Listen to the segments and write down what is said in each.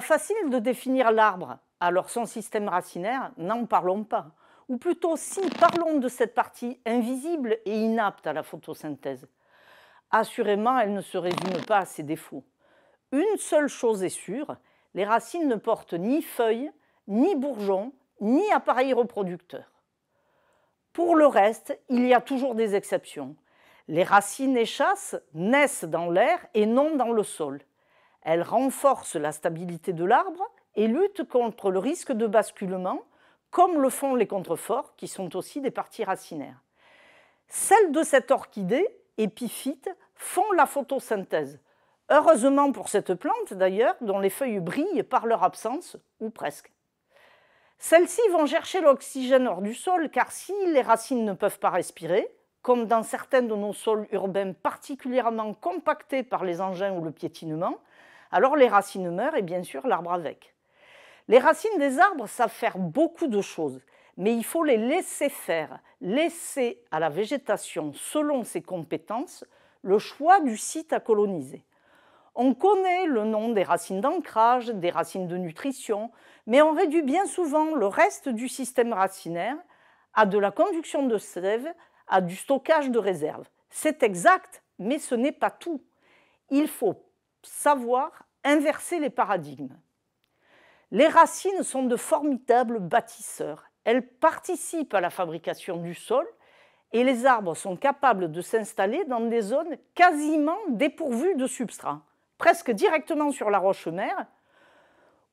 facile de définir l'arbre, alors son système racinaire, n'en parlons pas. Ou plutôt, si, parlons de cette partie invisible et inapte à la photosynthèse. Assurément, elle ne se résume pas à ses défauts. Une seule chose est sûre, les racines ne portent ni feuilles, ni bourgeons, ni appareils reproducteurs. Pour le reste, il y a toujours des exceptions. Les racines échasses naissent dans l'air et non dans le sol. Elle renforce la stabilité de l'arbre et lutte contre le risque de basculement, comme le font les contreforts, qui sont aussi des parties racinaires. Celles de cette orchidée, épiphyte, font la photosynthèse. Heureusement pour cette plante d'ailleurs, dont les feuilles brillent par leur absence, ou presque. Celles-ci vont chercher l'oxygène hors du sol, car si les racines ne peuvent pas respirer, comme dans certains de nos sols urbains particulièrement compactés par les engins ou le piétinement, alors les racines meurent et bien sûr l'arbre avec. Les racines des arbres savent faire beaucoup de choses, mais il faut les laisser faire, laisser à la végétation, selon ses compétences, le choix du site à coloniser. On connaît le nom des racines d'ancrage, des racines de nutrition, mais on réduit bien souvent le reste du système racinaire à de la conduction de sève, à du stockage de réserves. C'est exact, mais ce n'est pas tout. Il faut savoir inverser les paradigmes. Les racines sont de formidables bâtisseurs. Elles participent à la fabrication du sol et les arbres sont capables de s'installer dans des zones quasiment dépourvues de substrat, presque directement sur la roche mère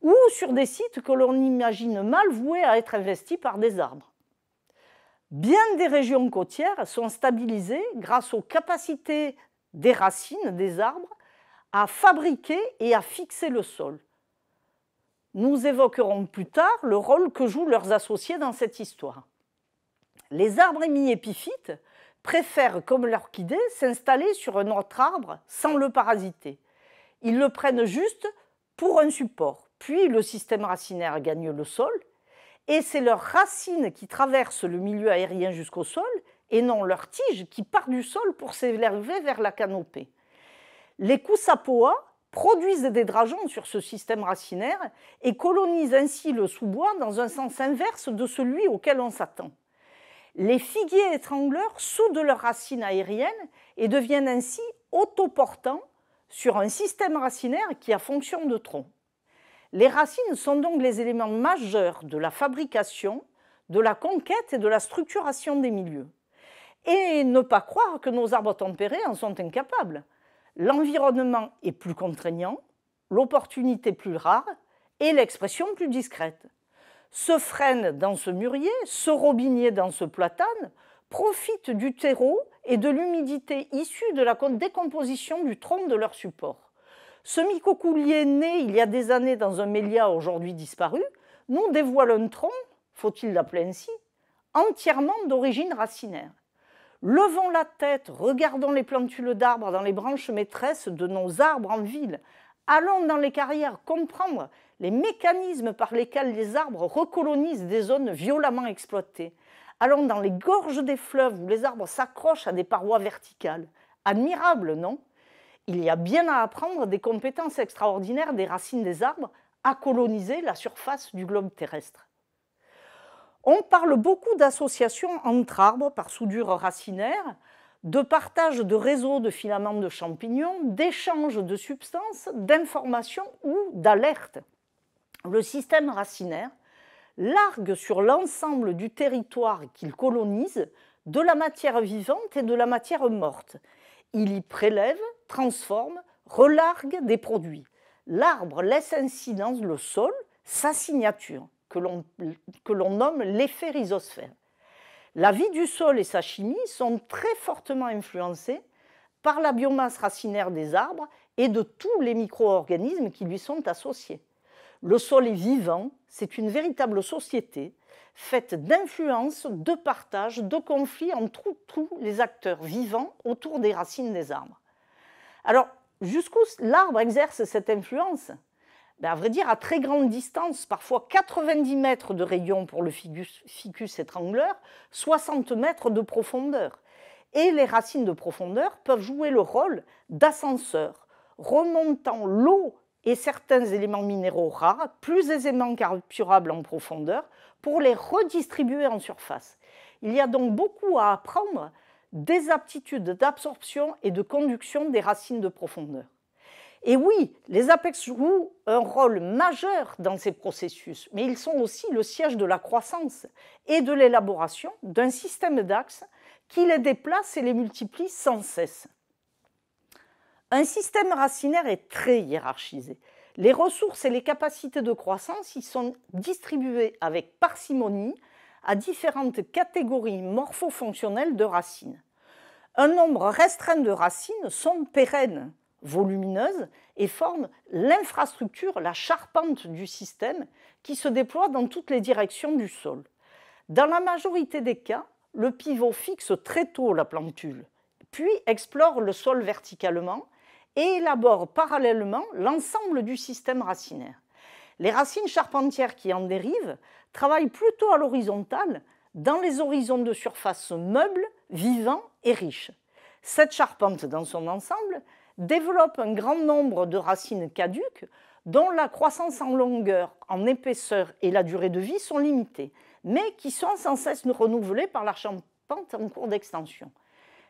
ou sur des sites que l'on imagine mal voués à être investis par des arbres. Bien des régions côtières sont stabilisées grâce aux capacités des racines des arbres à fabriquer et à fixer le sol. Nous évoquerons plus tard le rôle que jouent leurs associés dans cette histoire. Les arbres hémiépiphytes préfèrent, comme l'orchidée, s'installer sur un autre arbre sans le parasiter. Ils le prennent juste pour un support. Puis le système racinaire gagne le sol et c'est leurs racines qui traversent le milieu aérien jusqu'au sol et non leur tiges qui part du sol pour s'élever vers la canopée. Les Kusapoa produisent des drageons sur ce système racinaire et colonisent ainsi le sous-bois dans un sens inverse de celui auquel on s'attend. Les figuiers étrangleurs soudent leurs racines aériennes et deviennent ainsi autoportants sur un système racinaire qui a fonction de tronc. Les racines sont donc les éléments majeurs de la fabrication, de la conquête et de la structuration des milieux. Et ne pas croire que nos arbres tempérés en sont incapables l'environnement est plus contraignant, l'opportunité plus rare et l'expression plus discrète. Ce frêne dans ce mûrier, se robinier dans ce platane, profite du terreau et de l'humidité issue de la décomposition du tronc de leur support. Ce micocoulier né il y a des années dans un mélia aujourd'hui disparu nous dévoile un tronc, faut-il l'appeler ainsi, entièrement d'origine racinaire levons la tête, regardons les plantules d'arbres dans les branches maîtresses de nos arbres en ville. Allons dans les carrières comprendre les mécanismes par lesquels les arbres recolonisent des zones violemment exploitées. Allons dans les gorges des fleuves où les arbres s'accrochent à des parois verticales. Admirable, non Il y a bien à apprendre des compétences extraordinaires des racines des arbres à coloniser la surface du globe terrestre. On parle beaucoup d'associations entre arbres par soudure racinaire, de partage de réseaux de filaments de champignons, d'échange de substances, d'informations ou d'alertes. Le système racinaire largue sur l'ensemble du territoire qu'il colonise de la matière vivante et de la matière morte. Il y prélève, transforme, relargue des produits. L'arbre laisse ainsi dans le sol sa signature que l'on nomme l'effet rhizosphère. La vie du sol et sa chimie sont très fortement influencées par la biomasse racinaire des arbres et de tous les micro-organismes qui lui sont associés. Le sol est vivant, c'est une véritable société faite d'influences, de partages, de conflits entre tous les acteurs vivants autour des racines des arbres. Alors, jusqu'où l'arbre exerce cette influence ben, à dire, à très grande distance, parfois 90 mètres de rayon pour le ficus, ficus étrangleur, 60 mètres de profondeur. Et les racines de profondeur peuvent jouer le rôle d'ascenseur, remontant l'eau et certains éléments minéraux rares, plus aisément capturables en profondeur, pour les redistribuer en surface. Il y a donc beaucoup à apprendre des aptitudes d'absorption et de conduction des racines de profondeur. Et oui, les APEX jouent un rôle majeur dans ces processus, mais ils sont aussi le siège de la croissance et de l'élaboration d'un système d'axes qui les déplace et les multiplie sans cesse. Un système racinaire est très hiérarchisé. Les ressources et les capacités de croissance y sont distribuées avec parcimonie à différentes catégories morpho-fonctionnelles de racines. Un nombre restreint de racines sont pérennes, volumineuse et forme l'infrastructure, la charpente du système qui se déploie dans toutes les directions du sol. Dans la majorité des cas, le pivot fixe très tôt la plantule, puis explore le sol verticalement et élabore parallèlement l'ensemble du système racinaire. Les racines charpentières qui en dérivent travaillent plutôt à l'horizontale, dans les horizons de surface meubles, vivants et riches. Cette charpente dans son ensemble développe un grand nombre de racines caduques dont la croissance en longueur, en épaisseur et la durée de vie sont limitées, mais qui sont sans cesse renouvelées par la en cours d'extension.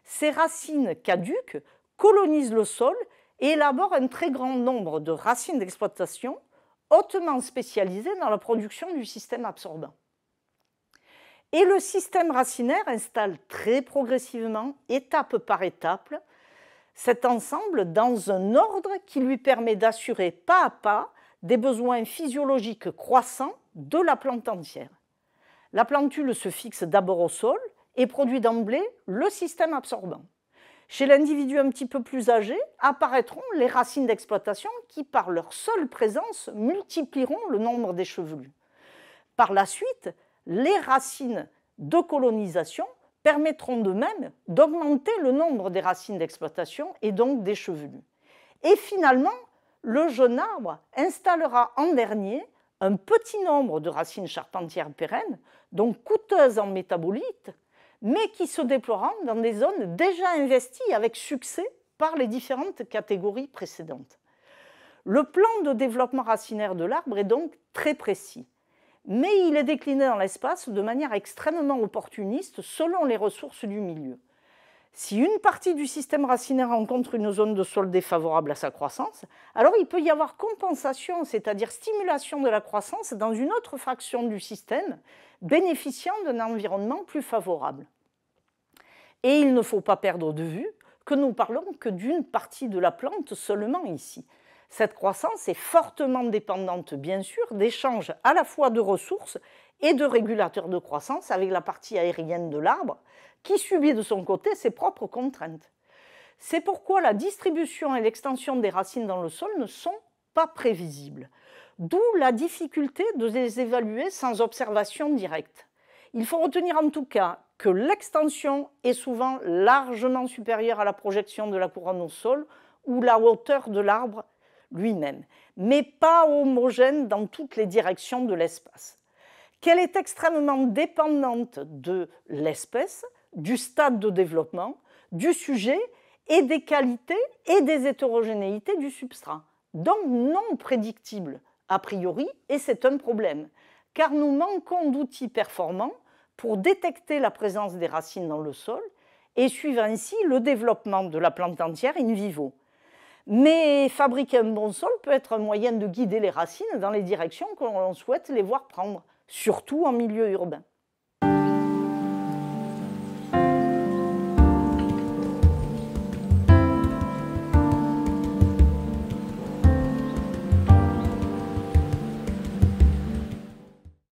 Ces racines caduques colonisent le sol et élaborent un très grand nombre de racines d'exploitation hautement spécialisées dans la production du système absorbant. Et le système racinaire installe très progressivement, étape par étape, cet ensemble dans un ordre qui lui permet d'assurer pas à pas des besoins physiologiques croissants de la plante entière. La plantule se fixe d'abord au sol et produit d'emblée le système absorbant. Chez l'individu un petit peu plus âgé, apparaîtront les racines d'exploitation qui, par leur seule présence, multiplieront le nombre des chevelus. Par la suite, les racines de colonisation permettront de même d'augmenter le nombre des racines d'exploitation et donc des chevelus. Et finalement, le jeune arbre installera en dernier un petit nombre de racines charpentières pérennes, donc coûteuses en métabolites, mais qui se déploieront dans des zones déjà investies avec succès par les différentes catégories précédentes. Le plan de développement racinaire de l'arbre est donc très précis mais il est décliné dans l'espace de manière extrêmement opportuniste selon les ressources du milieu. Si une partie du système racinaire rencontre une zone de sol défavorable à sa croissance, alors il peut y avoir compensation, c'est-à-dire stimulation de la croissance dans une autre fraction du système bénéficiant d'un environnement plus favorable. Et il ne faut pas perdre de vue que nous parlons que d'une partie de la plante seulement ici. Cette croissance est fortement dépendante, bien sûr, d'échanges à la fois de ressources et de régulateurs de croissance avec la partie aérienne de l'arbre, qui subit de son côté ses propres contraintes. C'est pourquoi la distribution et l'extension des racines dans le sol ne sont pas prévisibles, d'où la difficulté de les évaluer sans observation directe. Il faut retenir en tout cas que l'extension est souvent largement supérieure à la projection de la couronne au sol ou la hauteur de l'arbre lui-même, mais pas homogène dans toutes les directions de l'espace, qu'elle est extrêmement dépendante de l'espèce, du stade de développement, du sujet et des qualités et des hétérogénéités du substrat, donc non prédictible a priori, et c'est un problème, car nous manquons d'outils performants pour détecter la présence des racines dans le sol et suivre ainsi le développement de la plante entière in vivo. Mais fabriquer un bon sol peut être un moyen de guider les racines dans les directions qu'on souhaite les voir prendre, surtout en milieu urbain.